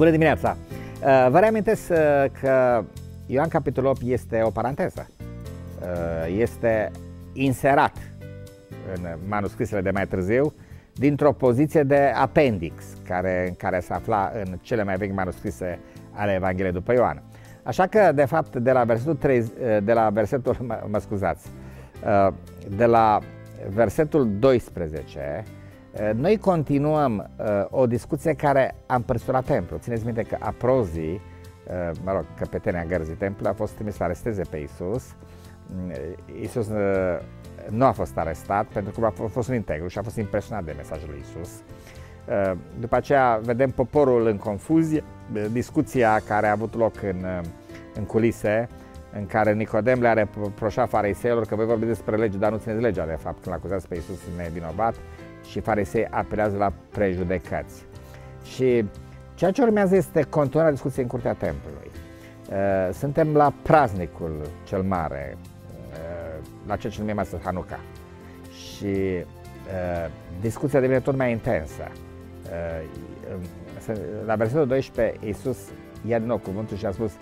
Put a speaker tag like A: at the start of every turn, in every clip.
A: Bună dimineața! Uh, vă reamintesc uh, că Ioan 8 este o paranteză. Uh, este inserat în manuscrisele de mai târziu dintr-o poziție de appendix care, în care se afla în cele mai vechi manuscrise ale Evangheliei după Ioan. Așa că, de fapt, de la versetul, 3, de la versetul mă, mă scuzați, de la versetul 12 Eh, noi continuăm eh, o discuție care am la Templu. Țineți minte că Aprozii, eh, mă rog, căpetenia gărzii Templu, a fost trimis să aresteze pe Isus. Mm, Isus nu a fost arestat pentru că a fost un integru și a fost impresionat de mesajul lui Isus. După aceea vedem poporul în confuzie, discuția care a avut loc în, în culise, în care Nicodem le-a reproșat fariseilor că voi vorbi despre lege, dar nu țineți legea, de fapt, când l-acuzați pe Iisus nevinovat. vinovat și farisei apelează la prejudecăți. Și ceea ce urmează este continuarea discuției în curtea templului. Uh, suntem la praznicul cel mare, uh, la ceea ce numim astăzi Hanuca. Și uh, discuția devine tot mai intensă. La versetul 12, Iisus ia din nou cuvântul și a spus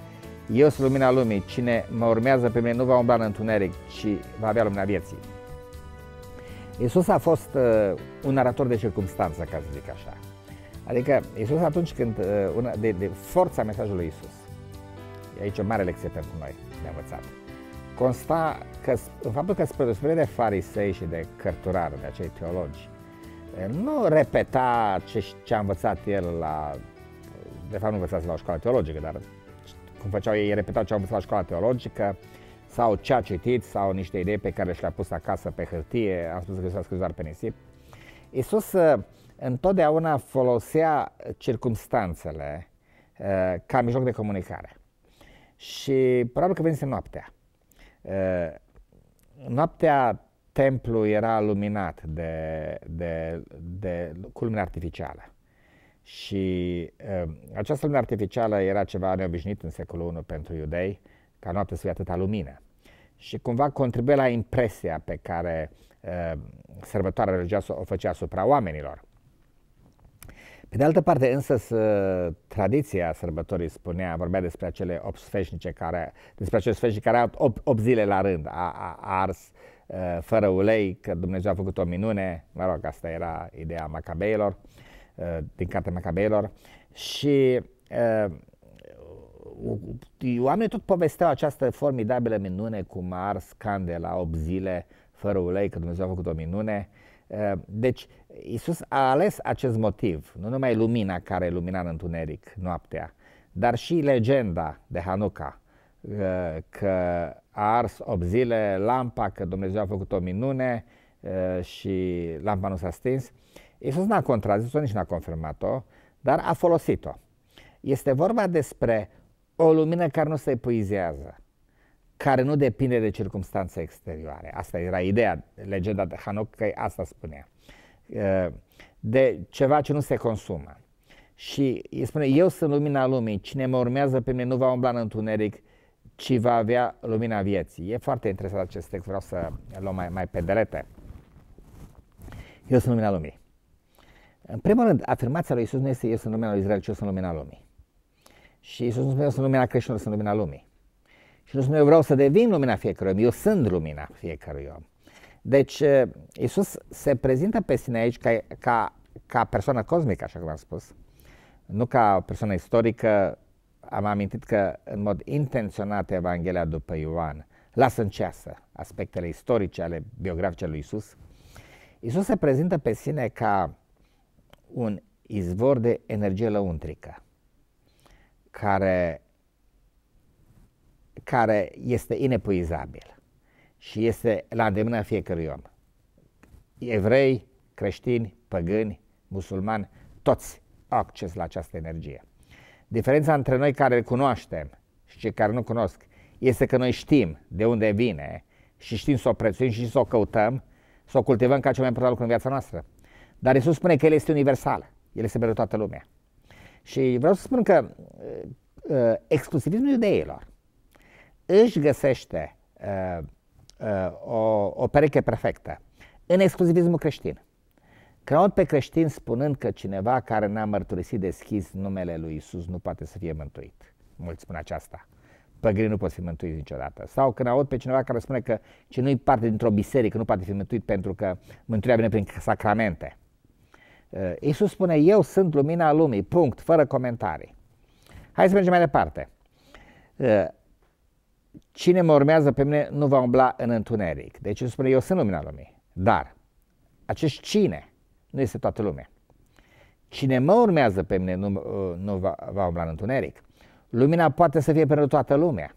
A: Eu sunt lumina lumii, cine mă urmează pe mine nu va umbla în întuneric, ci va avea lumina vieții. Isus a fost uh, un narator de circumstanță, ca să zic așa. Adică Isus atunci când, uh, una, de, de forța mesajului Isus, aici o mare lecție pentru noi de învățat, consta că, în faptul că spre despre de farisei și de cărturari, de acei teologi, nu repeta ce, ce a învățat el la... De fapt nu învățase la o școală teologică, dar cum făceau ei, repetau ce au învățat la școala teologică, sau ce a citit sau niște idei pe care și le-a pus acasă pe hârtie, am spus că s-a scris doar pe nisip. Iisus uh, întotdeauna folosea circumstanțele uh, ca mijloc de comunicare. Și probabil că venise noaptea. Uh, noaptea templu era luminat de, de, de, cu artificială. Și uh, această lumină artificială era ceva neobișnuit în secolul 1 pentru iudei. Uh, ca noapte să fie atâta lumină. Și cumva contribuie la impresia pe care uh, sărbătoarea religioasă o făcea asupra oamenilor. Pe de altă parte, însă, să uh, tradiția sărbătorii spunea, vorbea despre acele 8 sfeșnice care, despre acele sfeșnice care au 8, 8 zile la rând, a, a, a ars uh, fără ulei, că Dumnezeu a făcut o minune, mă rog, asta era ideea macabeilor, uh, din cartea macabeilor, și uh, oamenii tot povesteau această formidabilă minune cum Mars, ars candela 8 zile fără ulei, că Dumnezeu a făcut o minune. Eh, deci Isus a ales acest motiv, nu numai lumina care lumina în întuneric noaptea, dar și legenda de Hanuca, eh, că a ars 8 zile lampa, că Dumnezeu a făcut o minune eh, și lampa nu s-a stins. Isus n-a contrazis-o, nici n-a confirmat-o, dar a folosit-o. Este vorba despre o lumină care nu se epuizează, care nu depinde de circunstanțe exterioare. Asta era ideea, legenda de Hanoc, că asta spunea. Ă, de ceva ce nu se consumă. Și îi spune, eu sunt lumina lumii, cine mă urmează pe mine nu va umbla în întuneric, ci va avea lumina vieții. E foarte interesant acest text, vreau să luăm mai, mai pe delete. Eu sunt lumina lumii. În primul rând, afirmația lui Isus nu este eu sunt lumina lui Israel, ci eu sunt lumina lumii. Și Iisus nu eu sunt lumina creștină, sunt lumina lumii. Și nu spune, eu vreau să devin lumina fiecărui om, eu sunt lumina fiecărui om. Deci eh, Iisus se prezintă pe sine aici ca, ca, ca persoană cosmică, așa cum am spus, nu ca persoană istorică. Am amintit că în mod intenționat Evanghelia după Ioan lasă în ceasă aspectele istorice ale biografice lui Iisus. Iisus se prezintă pe sine ca un izvor de energie lăuntrică care, care este inepuizabil și este la îndemâna fiecărui om. Evrei, creștini, păgâni, musulmani, toți au acces la această energie. Diferența între noi care îl cunoaștem și cei care nu cunosc este că noi știm de unde vine și știm să o prețuim și să o căutăm, să o cultivăm ca cel mai important lucru în viața noastră. Dar Isus spune că El este universal, El este pentru toată lumea. Și vreau să spun că uh, uh, exclusivismul iudeilor își găsește uh, uh, o, o pereche perfectă în exclusivismul creștin. Craud pe creștin spunând că cineva care n-a mărturisit deschis numele lui Isus nu poate să fie mântuit. Mulți spun aceasta. Păgânii nu pot fi mântuiți niciodată. Sau când aud pe cineva care spune că ce nu-i parte dintr-o biserică nu poate fi mântuit pentru că mântuirea vine prin sacramente. Eh, Iisus spune, eu sunt lumina lumii, punct, fără comentarii. Hai să mergem mai departe. Eh, cine mă urmează pe mine nu va umbla în întuneric. Deci Iisus spune, eu sunt lumina lumii. Dar acest cine nu este toată lumea. Cine mă urmează pe mine nu, eh, nu va, va umbla în întuneric. Lumina poate să fie pentru toată lumea,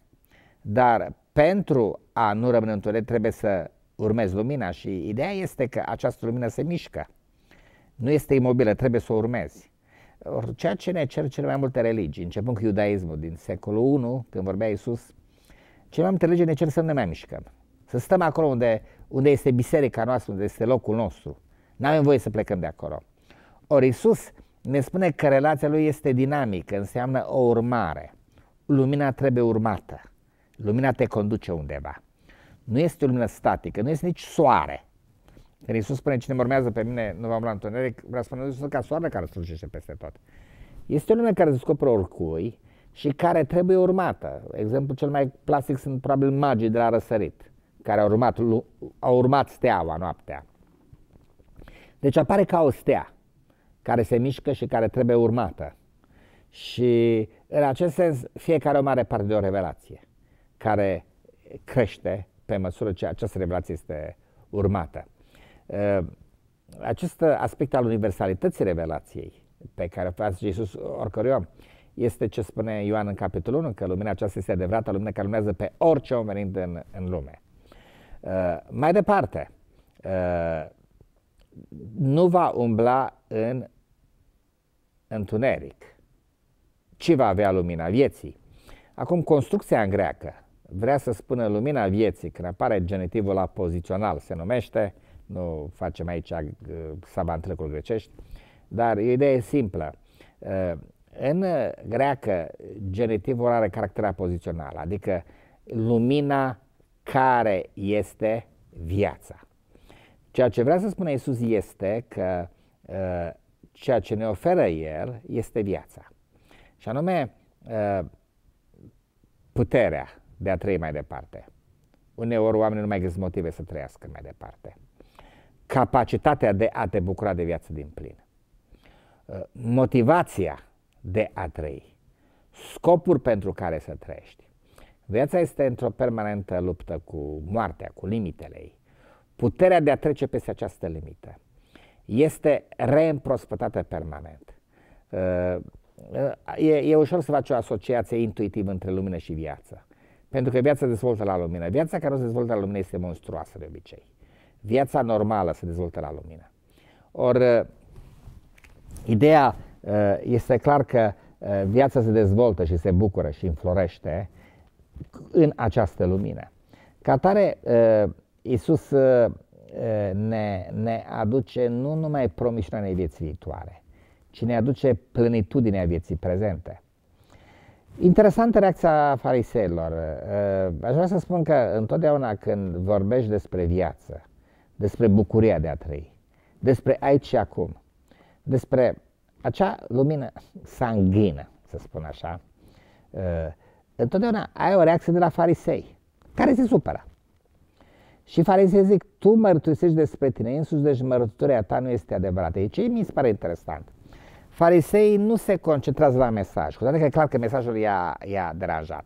A: dar pentru a nu rămâne în întuneric trebuie să urmezi lumina și ideea este că această lumină se mișcă nu este imobilă, trebuie să o urmezi. Or, ceea ce ne cer cele mai multe religii, începând cu iudaismul din secolul I, când vorbea Iisus, cele mai multe religii ne cer să nu ne mai mișcăm, să stăm acolo unde, unde este biserica noastră, unde este locul nostru. Nu avem voie să plecăm de acolo. Ori Iisus ne spune că relația lui este dinamică, înseamnă o urmare. Lumina trebuie urmată. Lumina te conduce undeva. Nu este o lumină statică, nu este nici soare când Iisus spune, cine mă urmează pe mine, nu va umbla întuneric, vrea să spună, Iisus ca soarele care slujește peste tot. Este o lume care descoperă oricui și care trebuie urmată. Exemplu cel mai plastic sunt probabil magii de la răsărit, care au urmat, au urmat steaua noaptea. Deci apare ca o stea care se mișcă și care trebuie urmată. Și în acest sens, fiecare om are parte de o revelație care crește pe măsură ce această revelație este urmată. Ehm, acest aspect al universalității revelației pe care o face Iisus oricărui om este ce spune Ioan în capitolul 1, că lumina aceasta este adevărată, lumina care lumează pe orice om venind în, în lume. Ehm, mai departe, ehm, nu va umbla în întuneric, ci va avea lumina vieții. Acum, construcția în greacă vrea să spună lumina vieții, când apare genitivul la pozițional, se numește uh, nu facem aici uh, sabantrecuri grecești, dar ideea e simplă. Uh, în greacă, genitivul are caracter pozițional, adică lumina care este viața. Ceea ce vrea să spună Iisus este că uh, ceea ce ne oferă El este viața. Și anume, uh, puterea de a trăi mai departe. Uneori oamenii nu mai găsesc motive să trăiască mai departe capacitatea de a te bucura de viață din plin, uh, motivația de a trăi, scopul pentru care să trăiești. Viața este într-o permanentă luptă cu moartea, cu limitele ei. Puterea de a trece peste această limită este reîmprospătată permanent. Uh, uh, e, e ușor să faci o asociație intuitivă între lumină și viață. Pentru că viața se dezvoltă la lumină. Viața care nu se dezvoltă la lumină este monstruoasă de obicei. Viața normală se dezvoltă la lumină. Or, uh, ideea uh, este clar că uh, viața se dezvoltă și se bucură și înflorește în această lumină. Ca tare, Iisus ne, ne aduce nu numai promisiunea vieții viitoare, ci ne aduce plenitudinea vieții prezente. Interesantă reacția fariseilor. Aș vrea să spun că întotdeauna când vorbești despre viață, despre bucuria de a trăi, despre aici și acum, despre acea lumină sanguină, să spun așa, uh, întotdeauna ai o reacție de la farisei, care se supără. Și farisei zic, tu mărturisești despre tine însuși, deci mărturia ta nu este adevărată. E deci, ce mi se pare interesant. Fariseii nu se concentrează la mesaj, cu toate că e clar că mesajul i-a, i-a deranjat.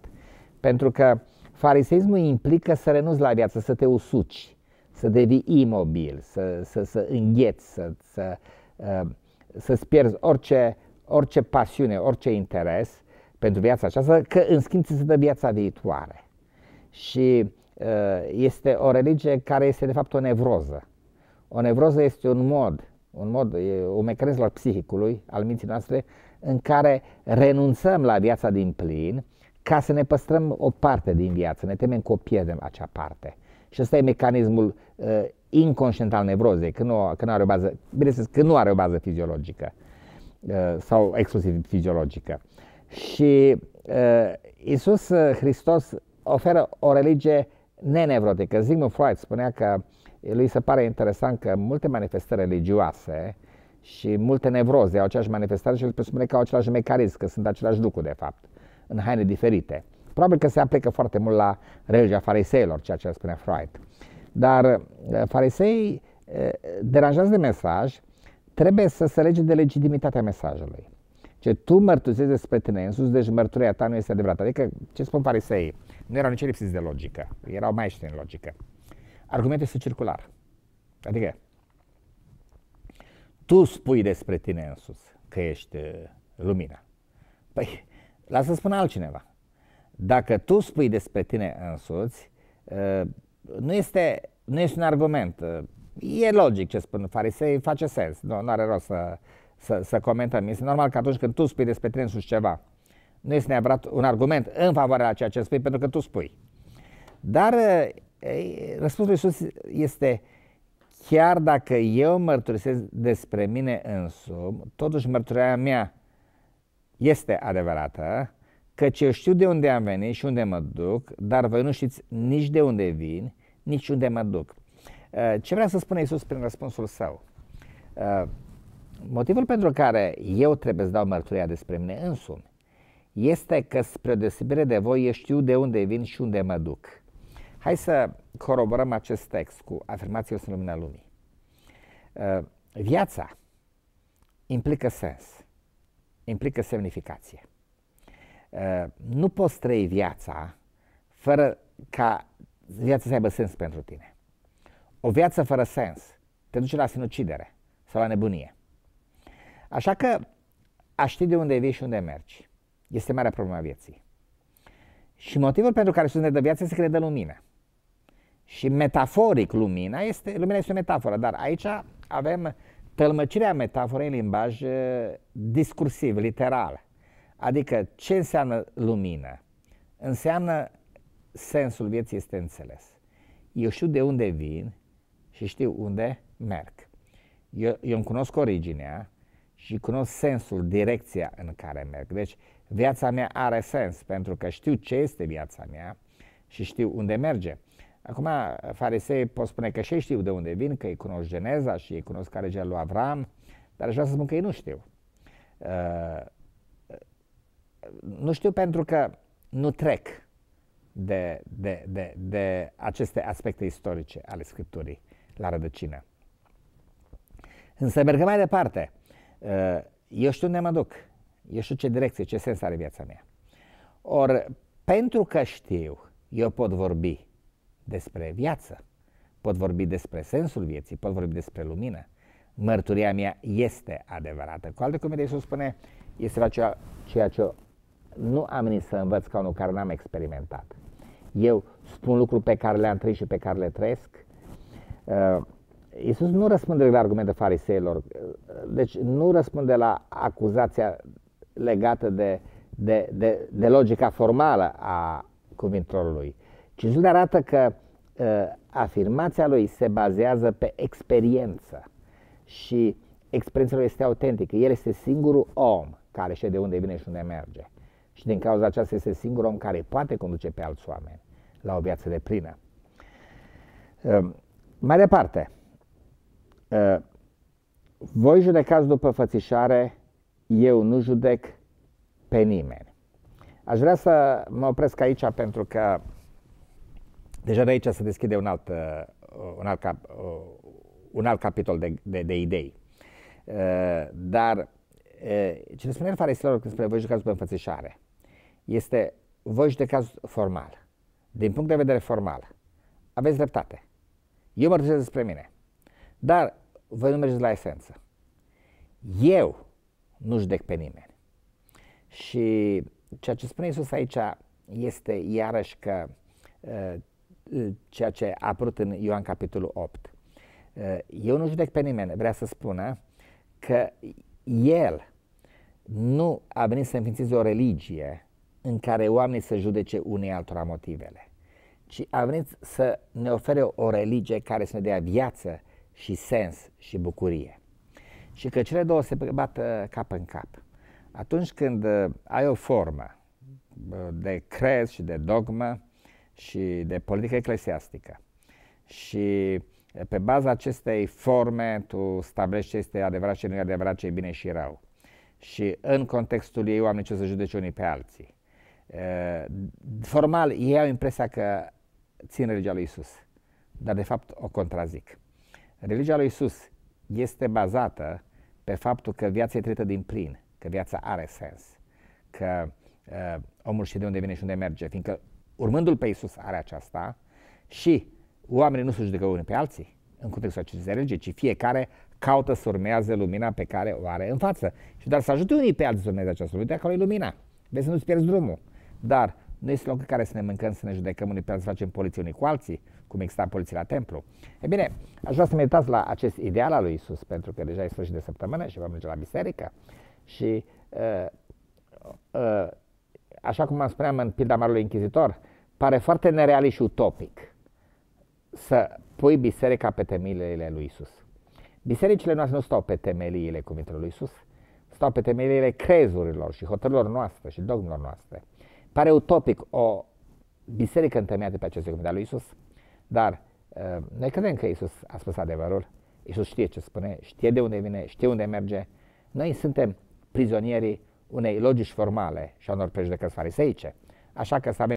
A: Pentru că fariseismul implică să renunți la viață, să te usuci, să devii imobil, să, să, să îngheți, să, să, uh, să-ți pierzi orice, orice pasiune, orice interes pentru viața aceasta, că în schimb ți se dă viața viitoare. Și uh, este o religie care este de fapt o nevroză. O nevroză este un mod, un mod, un mecanism al psihicului, al minții noastre, în care renunțăm la viața din plin ca să ne păstrăm o parte din viață, ne temem că o pierdem acea parte. Și ăsta e mecanismul uh, inconștient al nevrozei, că nu, când, are o bază, zic, că nu are o bază fiziologică uh, sau exclusiv fiziologică. Și uh, Isus uh, Hristos oferă o religie nenevrotică. Sigmund Freud spunea că lui se pare interesant că multe manifestări religioase și multe nevroze au aceeași manifestare și el presupune că au același mecanism, că sunt același lucru de fapt, în haine diferite. Probabil că se aplică foarte mult la religia fariseilor, ceea ce spune Freud. Dar eh, farisei eh, deranjați de mesaj trebuie să se lege de legitimitatea mesajului. Ce tu mărturisești despre tine însuți, deci mărturia ta nu este adevărată. Adică, ce spun farisei? Nu erau nici lipsiți de logică, erau mai în logică. Argumentul este circular. Adică, tu spui despre tine însuți că ești eh, lumina. Păi, lasă să spună altcineva. Dacă tu spui despre tine însuți, uh, nu este, nu este un argument. Uh, e logic ce spun farisei, face sens. Nu, nu are rost să, să, să comentăm. Este normal că atunci când tu spui despre tine însuți ceva, nu este neapărat un argument în favoarea ceea ce spui, pentru că tu spui. Dar uh, răspunsul lui Iisus este chiar dacă eu mărturisesc despre mine însumi, totuși mărturia mea este adevărată, căci eu știu de unde am venit și unde mă duc, dar voi nu știți nici de unde vin, nici unde mă duc. Uh, ce vrea să spună Isus prin răspunsul său? Uh, motivul pentru care eu trebuie să dau mărturia despre mine însumi este că, spre o deosebire de voi, eu știu de unde vin și unde mă duc. Hai să coroborăm acest text cu afirmațiile în lumina lumii. Uh, viața implică sens, implică semnificație. Eh, nu poți trăi viața fără ca viața să aibă sens pentru tine. O viață fără sens te duce la sinucidere sau la nebunie. Așa că a ști de unde vii și unde mergi este marea problema vieții. Și motivul pentru care sunt de viață se crede lumină. Și metaforic lumina este, lumina este o metaforă, dar aici avem tălmăcirea metaforei în limbaj eh, discursiv, literal. Adică ce înseamnă lumină? Înseamnă sensul vieții este înțeles. Eu știu de unde vin și știu unde merg. Eu, eu îmi cunosc originea și cunosc sensul, direcția în care merg. Deci viața mea are sens pentru că știu ce este viața mea și știu unde merge. Acum, farisei pot spune că și știu de unde vin, că îi cunosc geneza și îi cunosc care lui Avram, dar aș vrea să spun că ei nu știu. Uh, nu știu pentru că nu trec de, de, de, de aceste aspecte istorice ale Scripturii la rădăcină. Însă mergem mai departe. Uh, eu știu unde mă duc. Eu știu ce direcție, ce sens are viața mea. Or, pentru că știu, eu pot vorbi despre viață, pot vorbi despre sensul vieții, pot vorbi despre lumină. Mărturia mea este adevărată. Cu alte cuvinte, Iisus spune, este ceea, ceea ce nu am venit să învăț ca unul care n-am experimentat. Eu spun lucruri pe care le-am trăit și pe care le trăiesc. Uh, Iisus nu răspunde la argumente fariseilor, uh, deci nu răspunde la acuzația legată de, de, de, de logica formală a cuvintelor lui, ci Iisus arată că uh, afirmația lui se bazează pe experiență și experiența lui este autentică, el este singurul om care știe de unde vine și unde merge și din cauza aceasta este singurul om care poate conduce pe alți oameni la o viață de plină. Ehm, mai departe, ehm, voi judecați după fățișare, eu nu judec pe nimeni. Aș vrea să mă opresc aici pentru că deja de aici se deschide un alt, uh, un alt, cap, uh, un alt capitol de, de, de idei. Ehm, dar eh, ce ne spune fariseilor despre voi jucați după înfățișare? este vă judecați formal. Din punct de vedere formal, aveți dreptate. Eu mărturisesc despre mine. Dar voi nu mergeți la esență. Eu nu judec pe nimeni. Și ceea ce spune Isus aici este iarăși că ă, ceea ce a apărut în Ioan capitolul 8. Ă, eu nu judec pe nimeni, vrea să spună că el nu a venit să înființeze o religie în care oamenii să judece unei altora motivele, ci a venit să ne ofere o religie care să ne dea viață și sens și bucurie. Și că cele două se bată cap în cap. Atunci când uh, ai o formă uh, de crez și de dogmă și de politică eclesiastică și uh, pe baza acestei forme tu stabilești ce este adevărat și nu e adevărat, ce e bine și rău. Și în contextul ei oamenii ce să judece unii pe alții. Eh, formal, ei au impresia că țin religia lui Isus, dar de fapt o contrazic. Religia lui Isus este bazată pe faptul că viața e trăită din plin, că viața are sens, că uh, omul știe de unde vine și unde merge, fiindcă urmându-l pe Isus are aceasta și oamenii nu se judecă unii pe alții în contextul acestei religii, ci fiecare caută să urmează lumina pe care o are în față. Și dar să ajute unii pe alții să urmeze această lumină, acolo e lumina. Vezi să nu-ți pierzi drumul. Dar nu este loc în care să ne mâncăm, să ne judecăm unii pe alții, să facem poliție unii cu alții, cum exista poliția la templu. E bine, aș vrea să meditați la acest ideal al lui Isus, pentru că deja e sfârșit de săptămână și vom merge la biserică. Și uh, uh, așa cum am spuneam în pilda Marului Inchizitor, pare foarte nerealist și utopic să pui biserica pe temelile lui Isus. Bisericile noastre nu stau pe temeliile cuvintelor lui Isus, stau pe temeliile crezurilor și hotărilor noastre și dogmelor noastre. Pare utopic o biserică întemeiată pe aceste cuvinte ale lui Isus, dar uh, noi credem că Isus a spus adevărul, Isus știe ce spune, știe de unde vine, știe unde merge. Noi suntem prizonierii unei logici formale și a unor prejudecăți fariseice, așa că să avem